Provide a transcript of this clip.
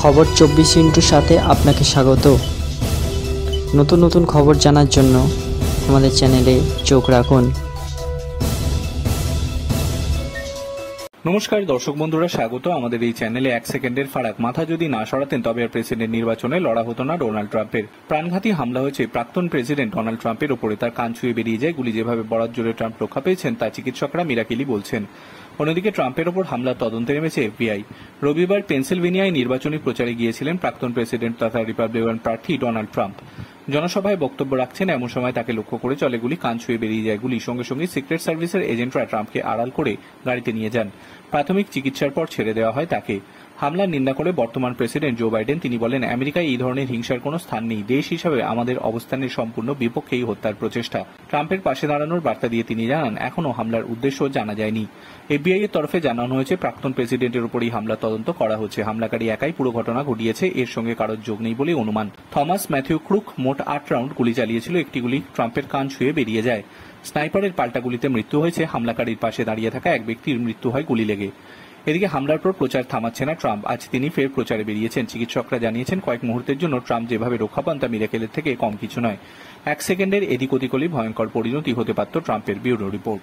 খবর চব্বিশ ইন্টুর সাথে আপনাকে স্বাগত নতুন নতুন খবর জানার জন্য আমাদের চ্যানেলে চোখ রাখুন নমস্কার দর্শক বন্ধুরা স্বাগত আমাদের এই চ্যানেলে এক সেকেন্ডের ফারাক মাথা যদি না সরাতেন তবে আর প্রেসিডেন্ট নির্বাচনে লড়া হতো না ডোনাল্ড ট্রাম্পের প্রাণঘাতী হামলা হয়েছে প্রাক্তন প্রেসিডেন্ট ডোনাল্ড ট্রাম্পের ওপরে তার কান ছুঁয়ে বেরিয়ে যায় গুলি যেভাবে বরাদ্দ জোরে ট্রাম্প রক্ষা পেয়েছেন তা চিকিৎসকরা মিরাকিলি বলছেন অন্যদিকে ট্রাম্পের ওপর হামলার তদন্তে নেমেছে এফবিআই রবিবার পেনসিলভেনিয়ায় নির্বাচনী প্রচারে গিয়েছিলেন প্রাক্তন প্রেসিডেন্ট তথা রিপাবলিকান প্রার্থী ডোনাল্ড ট্রাম্প জনসভায় বক্তব্য রাখছেন এমন সময় তাকে লক্ষ্য করে চলে গুলি কান ছুঁয়ে বেরিয়ে যায় গুলি সঙ্গে সঙ্গে সিক্রেট সার্ভিসের এজেন্টরা ট্রাম্পকে আড়াল করে গাড়িতে নিয়ে যান প্রাথমিক চিকিৎসার পর ছেড়ে দেওয়া হয় তাকে হামলা নিন্দা করে বর্তমান প্রেসিডেন্ট জো বাইডেন তিনি বলেন আমেরিকায় এই ধরনের হিংসার কোনো স্থান নেই দেশ হিসাবে আমাদের অবস্থানের সম্পূর্ণ বিপক্ষেই হত্যার প্রচেষ্টা ট্রাম্পের পাশে দাঁড়ানোর বার্তা দিয়ে তিনি জানান এখনও হামলার উদ্দেশ্য জানা যায়নি এফবিআই এর তরফে জানানো হয়েছে প্রাক্তন প্রেসিডেন্টের উপর এই হামলা তদন্ত করা হচ্ছে হামলাকারী একাই পুরো ঘটনা ঘটিয়েছে এর সঙ্গে কারোর যোগ নেই বলে অনুমান থমাস ম্যাথিউ ক্রুক মোট আট রাউন্ড গুলি চালিয়েছিল একটি গুলি ট্রাম্পের কান ছুঁয়ে বেরিয়ে যায় স্নাইপারের পাল্টা গুলিতে মৃত্যু হয়েছে হামলাকারীর পাশে দাঁড়িয়ে থাকা এক ব্যক্তির মৃত্যু হয় গুলি লেগে এদিকে হামলার পর প্রচার থামাচ্ছে না ট্রাম্প আজ তিনি ফের প্রচারে বেরিয়েছেন চিকিৎসকরা জানিয়েছেন কয়েক মুহূর্তের জন্য ট্রাম্প যেভাবে রক্ষা পান তা মিরাকেলের থেকে কম কিছু নয় এক সেকেন্ডের এদিক ওদিক ভয়ঙ্কর পরিণতি হতে পারত ট্রাম্পের বিউরো রিপোর্ট